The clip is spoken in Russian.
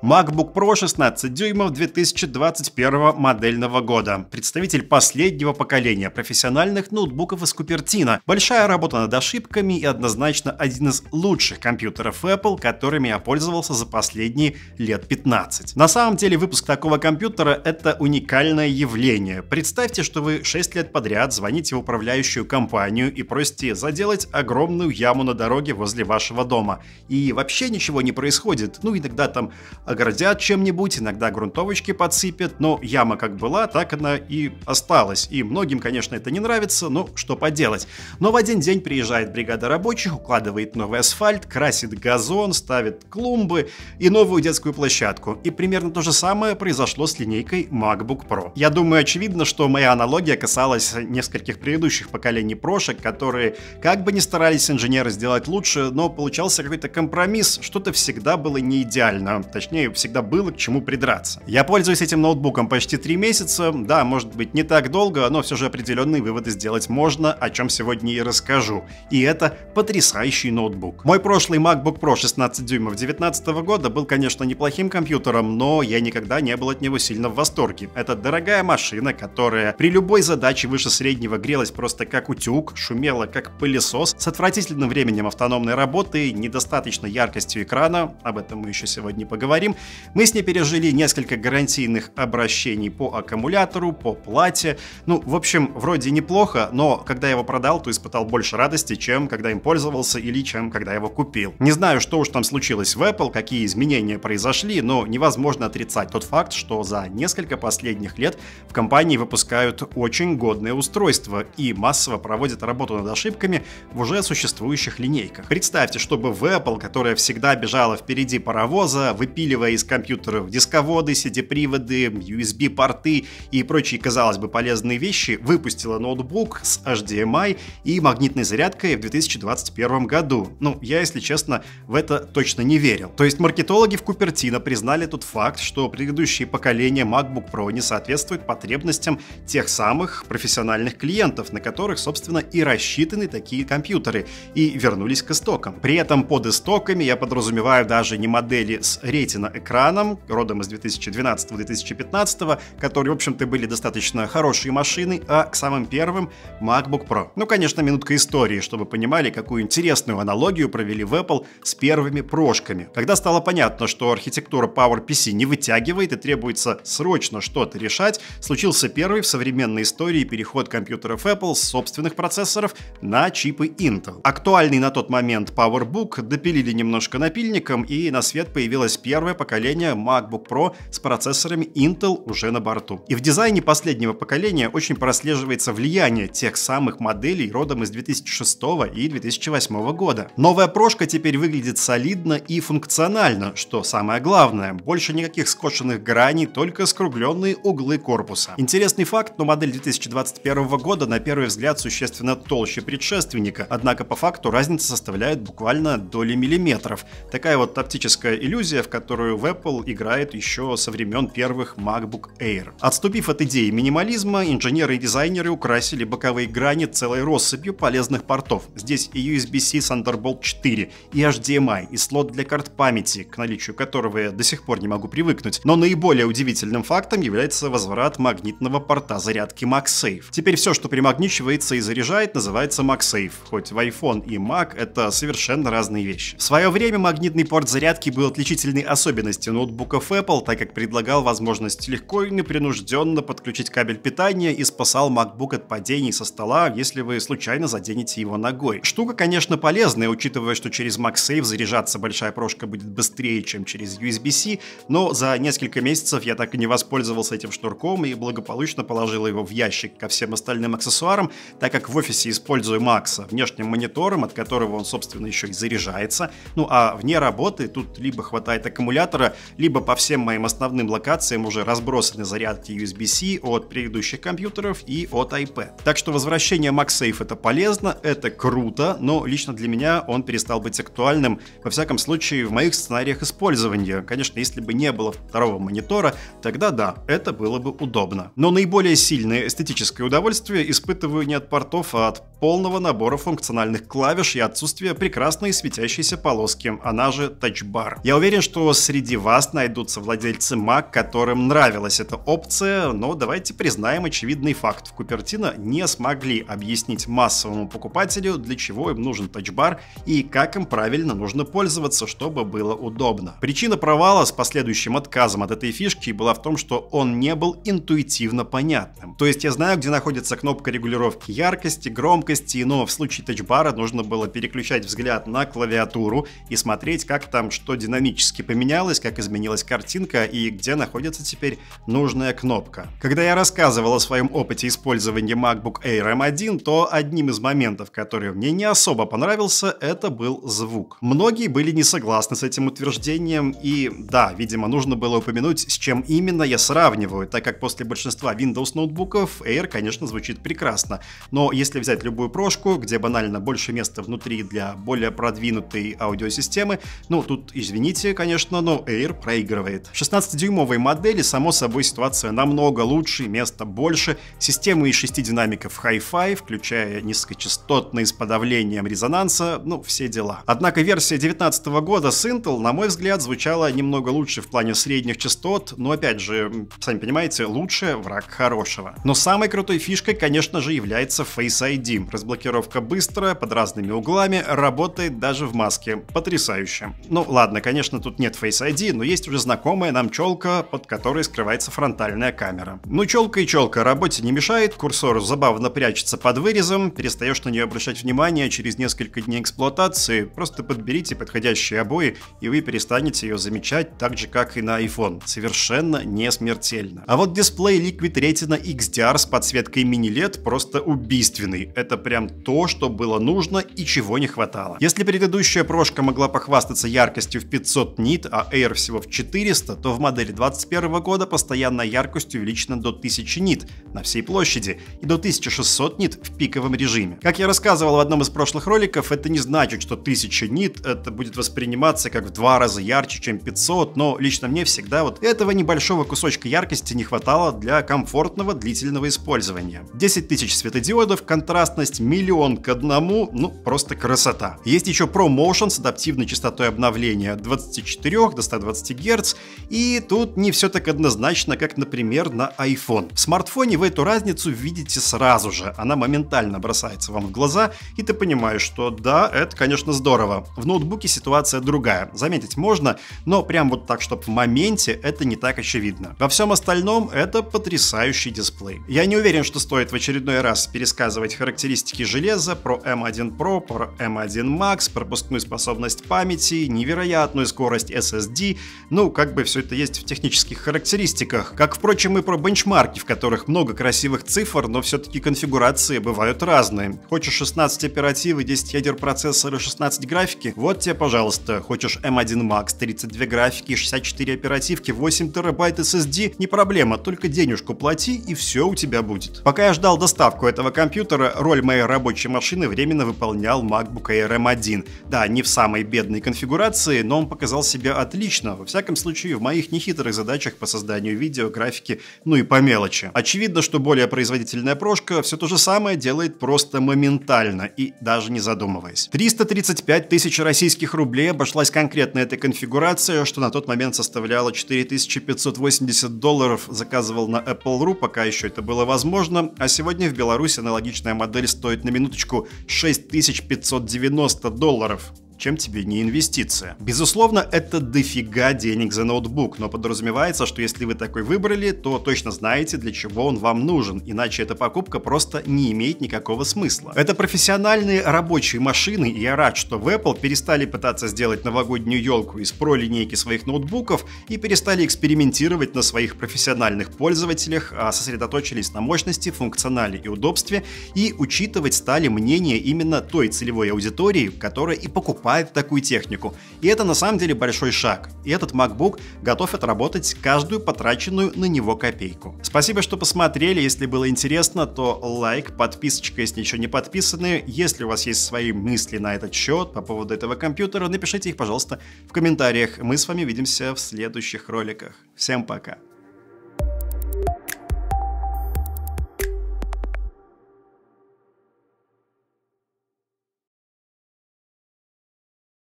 MacBook Pro 16 дюймов 2021 модельного года. Представитель последнего поколения профессиональных ноутбуков из Купертина. Большая работа над ошибками и однозначно один из лучших компьютеров Apple, которыми я пользовался за последние лет 15. На самом деле выпуск такого компьютера — это уникальное явление. Представьте, что вы 6 лет подряд звоните в управляющую компанию и просите заделать огромную яму на дороге возле вашего дома. И вообще ничего не происходит. Ну, иногда там огородят чем-нибудь, иногда грунтовочки подсыпят, но яма как была, так она и осталась. И многим, конечно, это не нравится, но что поделать. Но в один день приезжает бригада рабочих, укладывает новый асфальт, красит газон, ставит клумбы и новую детскую площадку. И примерно то же самое произошло с линейкой MacBook Pro. Я думаю, очевидно, что моя аналогия касалась нескольких предыдущих поколений прошек, которые как бы не старались инженеры сделать лучше, но получался какой-то компромисс, что-то всегда было не идеально. Точнее, мне всегда было к чему придраться. Я пользуюсь этим ноутбуком почти 3 месяца, да, может быть не так долго, но все же определенные выводы сделать можно, о чем сегодня и расскажу. И это потрясающий ноутбук. Мой прошлый MacBook Pro 16 дюймов 2019 года был, конечно, неплохим компьютером, но я никогда не был от него сильно в восторге. Это дорогая машина, которая при любой задаче выше среднего грелась просто как утюг, шумела как пылесос, с отвратительным временем автономной работы, недостаточной яркостью экрана, об этом мы еще сегодня поговорим, поговорим. Мы с ней пережили несколько гарантийных обращений по аккумулятору, по плате. Ну, в общем, вроде неплохо, но когда я его продал, то испытал больше радости, чем когда им пользовался или чем когда его купил. Не знаю, что уж там случилось в Apple, какие изменения произошли, но невозможно отрицать тот факт, что за несколько последних лет в компании выпускают очень годные устройства и массово проводят работу над ошибками в уже существующих линейках. Представьте, чтобы в Apple, которая всегда бежала впереди паровоза, выпили массива из компьютеров, дисководы, CD-приводы, USB-порты и прочие, казалось бы, полезные вещи, выпустила ноутбук с HDMI эм и магнитной зарядкой в 2021 году. Ну, я, если честно, в это точно не верил. То есть маркетологи в Купертино признали тот факт, что предыдущие поколения MacBook Pro не соответствуют потребностям тех самых профессиональных клиентов, на которых, собственно, и рассчитаны такие компьютеры, и вернулись к истокам. При этом под истоками я подразумеваю даже не модели с Retina экраном, родом из 2012-2015, которые, в общем-то, были достаточно хорошие машины, а к самым первым MacBook Pro. Ну, конечно, минутка истории, чтобы понимали, какую интересную аналогию провели в Apple с первыми прошками. Когда стало понятно, что архитектура PowerPC не вытягивает и требуется срочно что-то решать, случился первый в современной истории переход компьютеров Apple с собственных процессоров на чипы Intel. Актуальный на тот момент PowerBook допилили немножко напильником, и на свет появилась первая поколения MacBook Pro с процессорами Intel уже на борту. И в дизайне последнего поколения очень прослеживается влияние тех самых моделей родом из 2006 и 2008 года. Новая прошка теперь выглядит солидно и функционально, что самое главное, больше никаких скошенных граней, только скругленные углы корпуса. Интересный факт, но модель 2021 года на первый взгляд существенно толще предшественника, однако по факту разница составляет буквально доли миллиметров. Такая вот оптическая иллюзия, в которую которую в Apple играет еще со времен первых MacBook Air. Отступив от идеи минимализма, инженеры и дизайнеры украсили боковые грани целой россыпью полезных портов. Здесь и USB-C Thunderbolt 4, и HDMI, и слот для карт памяти, к наличию которого я до сих пор не могу привыкнуть. Но наиболее удивительным фактом является возврат магнитного порта зарядки MagSafe. Теперь все, что примагничивается и заряжает, называется MagSafe, хоть в iPhone и Mac это совершенно разные вещи. В свое время магнитный порт зарядки был отличительной особенностью особенности ноутбуков Apple, так как предлагал возможность легко и непринужденно подключить кабель питания и спасал MacBook от падений со стола, если вы случайно заденете его ногой. Штука, конечно, полезная, учитывая, что через MagSafe заряжаться большая прошка будет быстрее, чем через USB-C, но за несколько месяцев я так и не воспользовался этим шнурком и благополучно положил его в ящик ко всем остальным аксессуарам, так как в офисе использую Макса внешним монитором, от которого он, собственно, еще и заряжается. Ну а вне работы тут либо хватает аккумулятора, аккумулятора, либо по всем моим основным локациям уже разбросаны зарядки USB-C от предыдущих компьютеров и от iPad. Так что возвращение MagSafe это полезно, это круто, но лично для меня он перестал быть актуальным, во всяком случае, в моих сценариях использования. Конечно, если бы не было второго монитора, тогда да, это было бы удобно. Но наиболее сильное эстетическое удовольствие испытываю не от портов, а от полного набора функциональных клавиш и отсутствия прекрасной светящейся полоски, она же тачбар. Я уверен, что среди вас найдутся владельцы Mac, которым нравилась эта опция, но давайте признаем очевидный факт. В Купертино не смогли объяснить массовому покупателю, для чего им нужен тачбар и как им правильно нужно пользоваться, чтобы было удобно. Причина провала с последующим отказом от этой фишки была в том, что он не был интуитивно понятным. То есть я знаю, где находится кнопка регулировки яркости, громкости, гибкости, но в случае тачбара нужно было переключать взгляд на клавиатуру и смотреть, как там что динамически поменялось, как изменилась картинка и где находится теперь нужная кнопка. Когда я рассказывал о своем опыте использования MacBook Air M1, то одним из моментов, который мне не особо понравился, это был звук. Многие были не согласны с этим утверждением, и да, видимо, нужно было упомянуть, с чем именно я сравниваю, так как после большинства Windows ноутбуков Air, конечно, звучит прекрасно. Но если взять любой любую прошку, где банально больше места внутри для более продвинутой аудиосистемы. Ну, тут, извините, конечно, но Air проигрывает. В 16-дюймовой модели, само собой, ситуация намного лучше, места больше. Системы из 6 динамиков Hi-Fi, включая низкочастотные с подавлением резонанса, ну, все дела. Однако версия 19 года с Intel, на мой взгляд, звучала немного лучше в плане средних частот, но, опять же, сами понимаете, лучше враг хорошего. Но самой крутой фишкой, конечно же, является Face ID. Разблокировка быстрая, под разными углами, работает даже в маске. Потрясающе. Ну ладно, конечно, тут нет Face ID, но есть уже знакомая нам челка, под которой скрывается фронтальная камера. Ну челка и челка, работе не мешает, курсор забавно прячется под вырезом, перестаешь на нее обращать внимание а через несколько дней эксплуатации, просто подберите подходящие обои и вы перестанете ее замечать так же, как и на iPhone. Совершенно не смертельно. А вот дисплей Liquid Retina XDR с подсветкой мини-LED просто убийственный. Это прям то, что было нужно и чего не хватало. Если предыдущая прошка могла похвастаться яркостью в 500 нит, а Air всего в 400, то в модели 2021 года постоянная яркость увеличена до 1000 нит на всей площади и до 1600 нит в пиковом режиме. Как я рассказывал в одном из прошлых роликов, это не значит, что 1000 нит это будет восприниматься как в два раза ярче, чем 500, но лично мне всегда вот этого небольшого кусочка яркости не хватало для комфортного длительного использования. 10 тысяч светодиодов, контрастность вероятность миллион к одному, ну просто красота. Есть еще ProMotion с адаптивной частотой обновления от 24 до 120 Гц, и тут не все так однозначно, как, например, на iPhone. В смартфоне вы эту разницу видите сразу же, она моментально бросается вам в глаза, и ты понимаешь, что да, это, конечно, здорово. В ноутбуке ситуация другая, заметить можно, но прям вот так, чтобы в моменте, это не так очевидно. Во всем остальном это потрясающий дисплей. Я не уверен, что стоит в очередной раз пересказывать характеристики характеристики железа, про M1 Pro, про M1 Max, пропускную способность памяти, невероятную скорость SSD, ну, как бы все это есть в технических характеристиках. Как, впрочем, и про бенчмарки, в которых много красивых цифр, но все-таки конфигурации бывают разные. Хочешь 16 оперативы, 10 ядер процессора, 16 графики? Вот тебе, пожалуйста. Хочешь M1 Max, 32 графики, 64 оперативки, 8 терабайт SSD? Не проблема, только денежку плати и все у тебя будет. Пока я ждал доставку этого компьютера, роль роль моей рабочей машины временно выполнял MacBook Air M1. Да, не в самой бедной конфигурации, но он показал себя отлично, во всяком случае в моих нехитрых задачах по созданию видео, графики, ну и по мелочи. Очевидно, что более производительная прошка все то же самое делает просто моментально и даже не задумываясь. 335 тысяч российских рублей обошлась конкретно эта конфигурация, что на тот момент составляло 4580 долларов, заказывал на Apple.ru, пока еще это было возможно, а сегодня в Беларуси аналогичная модель стоит на минуточку 6590 долларов чем тебе не инвестиция. Безусловно, это дофига денег за ноутбук, но подразумевается, что если вы такой выбрали, то точно знаете, для чего он вам нужен, иначе эта покупка просто не имеет никакого смысла. Это профессиональные рабочие машины, и я рад, что в Apple перестали пытаться сделать новогоднюю елку из про линейки своих ноутбуков и перестали экспериментировать на своих профессиональных пользователях, а сосредоточились на мощности, функционале и удобстве и учитывать стали мнение именно той целевой аудитории, которая и покупает покупает такую технику. И это на самом деле большой шаг. И этот MacBook готов отработать каждую потраченную на него копейку. Спасибо, что посмотрели. Если было интересно, то лайк, подписочка, если еще не подписаны. Если у вас есть свои мысли на этот счет по поводу этого компьютера, напишите их, пожалуйста, в комментариях. Мы с вами увидимся в следующих роликах. Всем пока!